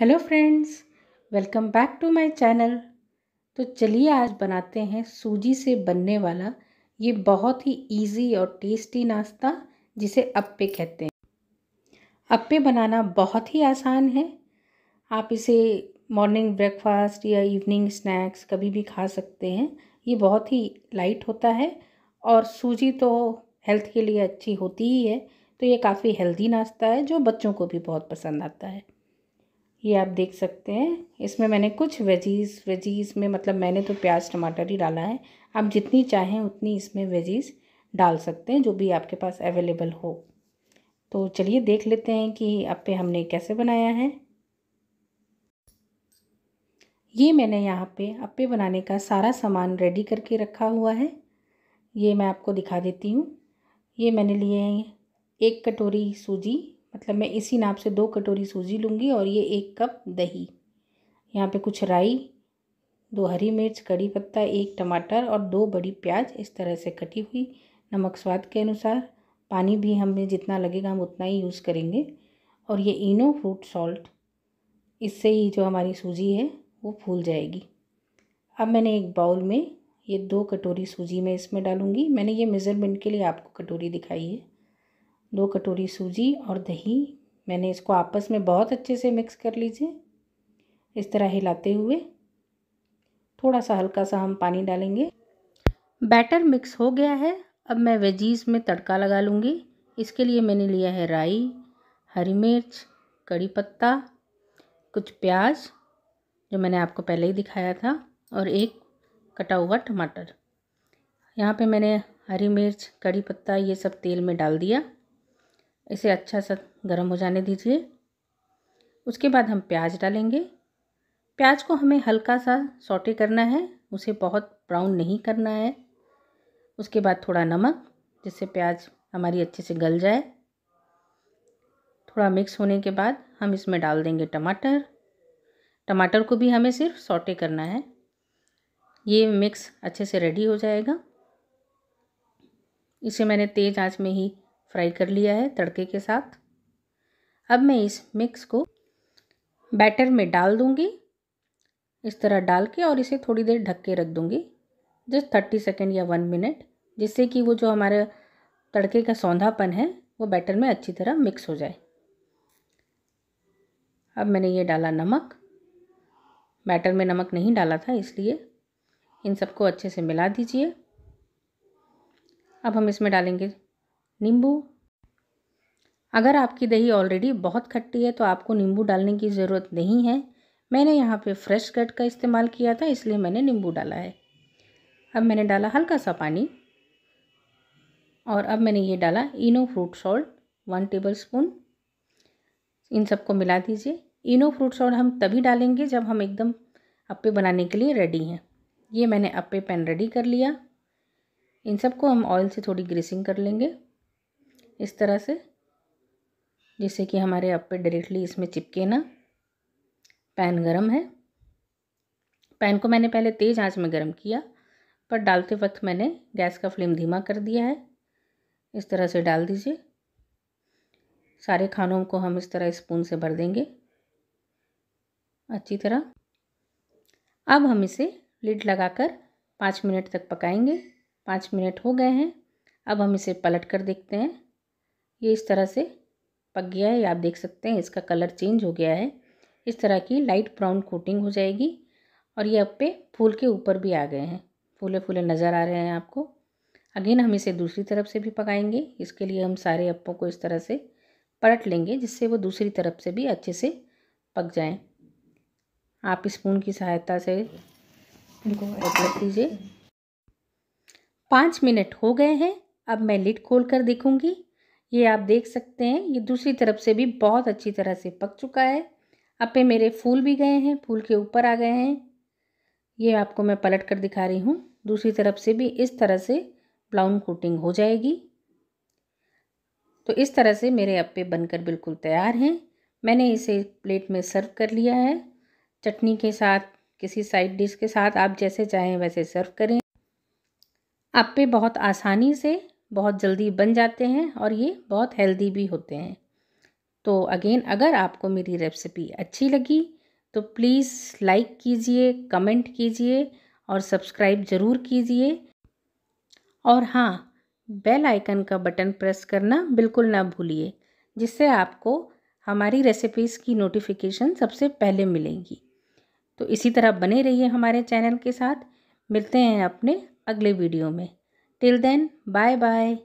Hello friends welcome back to my channel तो चलिए आज बनाते हैं सूजी से बनने वाला ये बहुत ही इजी और टेस्टी नाश्ता जिसे अप्पे कहते हैं अप्पे बनाना बहुत ही आसान है आप इसे मॉर्निंग ब्रेकफास्ट या इवनिंग स्नैक्स कभी भी खा सकते हैं ये बहुत ही लाइट होता है और सूजी तो हेल्थ के लिए अच्छी होती ही है तो ये काफ़ी हेल्दी नाश्ता है जो बच्चों को भी बहुत पसंद आता है ये आप देख सकते हैं इसमें मैंने कुछ वेजीज वेजीज में मतलब मैंने तो प्याज टमाटर ही डाला है आप जितनी चाहें उतनी इसमें वेजीज डाल सकते हैं जो भी आपके पास अवेलेबल हो तो चलिए देख लेते हैं कि आप पे हमने कैसे बनाया है ये मैंने यहाँ पे अपे बनाने का सारा सामान रेडी करके रखा हुआ है ये मैं आपको दिखा देती हूँ ये मैंने लिए हैं एक कटोरी सूजी मतलब मैं इसी नाप से दो कटोरी सूजी लूँगी और ये एक कप दही यहाँ पे कुछ राई दो हरी मिर्च कड़ी पत्ता एक टमाटर और दो बड़ी प्याज इस तरह से कटी हुई नमक स्वाद के अनुसार पानी भी हमें जितना लगेगा हम उतना ही यूज़ करेंगे और ये इनो फ्रूट सॉल्ट इससे ही जो हमारी सूजी है वो फूल जाएगी अब मैंने एक बाउल में ये दो कटोरी सूजी मैं इसमें डालूँगी मैंने ये मेज़रमेंट के लिए आपको कटोरी दिखाई है दो कटोरी सूजी और दही मैंने इसको आपस में बहुत अच्छे से मिक्स कर लीजिए इस तरह हिलाते हुए थोड़ा सा हल्का सा हम पानी डालेंगे बैटर मिक्स हो गया है अब मैं वेजीज़ में तड़का लगा लूँगी इसके लिए मैंने लिया है राई हरी मिर्च कड़ी पत्ता कुछ प्याज जो मैंने आपको पहले ही दिखाया था और एक कटा हुआ टमाटर यहाँ पे मैंने हरी मिर्च कड़ी पत्ता ये सब तेल में डाल दिया इसे अच्छा सा गर्म हो जाने दीजिए उसके बाद हम प्याज डालेंगे प्याज को हमें हल्का सा सॉटे करना है उसे बहुत ब्राउन नहीं करना है उसके बाद थोड़ा नमक जिससे प्याज हमारी अच्छे से गल जाए थोड़ा मिक्स होने के बाद हम इसमें डाल देंगे टमाटर टमाटर को भी हमें सिर्फ सॉटे करना है ये मिक्स अच्छे से रेडी हो जाएगा इसे मैंने तेज़ आंच में ही फ्राई कर लिया है तड़के के साथ अब मैं इस मिक्स को बैटर में डाल दूँगी इस तरह डाल के और इसे थोड़ी देर ढक के रख दूँगी जस्ट थर्टी सेकेंड या वन मिनट जिससे कि वो जो हमारे तड़के का सौंधापन है वो बैटर में अच्छी तरह मिक्स हो जाए अब मैंने ये डाला नमक बैटर में नमक नहीं डाला था इसलिए इन सबको अच्छे से मिला दीजिए अब हम इसमें डालेंगे नींबू अगर आपकी दही ऑलरेडी बहुत खट्टी है तो आपको नींबू डालने की ज़रूरत नहीं है मैंने यहाँ पे फ्रेश कट का इस्तेमाल किया था इसलिए मैंने नींबू डाला है अब मैंने डाला हल्का सा पानी और अब मैंने ये डाला Eno fruit salt one tablespoon इन सबको मिला दीजिए इनो फ्रूट सॉल्ट हम तभी डालेंगे जब हम एकदम अप्पे बनाने के लिए रेडी हैं ये मैंने अप्पे पैन रेडी कर लिया इन सबको हम ऑयल से थोड़ी ग्रेसिंग कर लेंगे इस तरह से जिससे कि हमारे आप पे डायरेक्टली इसमें चिपके ना पैन गरम है पैन को मैंने पहले तेज़ आंच में गरम किया पर डालते वक्त मैंने गैस का फ्लेम धीमा कर दिया है इस तरह से डाल दीजिए सारे खानों को हम इस तरह स्पून से भर देंगे अच्छी तरह अब हम इसे लिड लगाकर पाँच मिनट तक पकाएंगे पाँच मिनट हो गए हैं अब हम इसे पलट कर देखते हैं ये इस तरह से पक गया है आप देख सकते हैं इसका कलर चेंज हो गया है इस तरह की लाइट ब्राउन कोटिंग हो जाएगी और ये अब पे फूल के ऊपर भी आ गए हैं फूले फूले नज़र आ रहे हैं आपको अगेन हम इसे दूसरी तरफ से भी पकाएंगे इसके लिए हम सारे अप्पों को इस तरह से पलट लेंगे जिससे वो दूसरी तरफ से भी अच्छे से पक जाएं आप स्पून की सहायता से इनको पलट दीजिए पाँच मिनट हो गए हैं अब मैं लिड खोल कर देखूँगी ये आप देख सकते हैं ये दूसरी तरफ से भी बहुत अच्छी तरह से पक चुका है अब पे मेरे फूल भी गए हैं फूल के ऊपर आ गए हैं ये आपको मैं पलट कर दिखा रही हूँ दूसरी तरफ से भी इस तरह से ब्राउन कोटिंग हो जाएगी तो इस तरह से मेरे अप्पे बनकर बिल्कुल तैयार हैं मैंने इसे प्लेट में सर्व कर लिया है चटनी के साथ किसी साइड डिश के साथ आप जैसे चाहें वैसे सर्व करें अप्पे बहुत आसानी से बहुत जल्दी बन जाते हैं और ये बहुत हेल्दी भी होते हैं तो अगेन अगर आपको मेरी रेसिपी अच्छी लगी तो प्लीज़ लाइक कीजिए कमेंट कीजिए और सब्सक्राइब ज़रूर कीजिए और हाँ बेल आइकन का बटन प्रेस करना बिल्कुल ना भूलिए जिससे आपको हमारी रेसिपीज़ की नोटिफिकेशन सबसे पहले मिलेंगी तो इसी तरह बने रहिए हमारे चैनल के साथ मिलते हैं अपने अगले वीडियो में Till then, bye bye.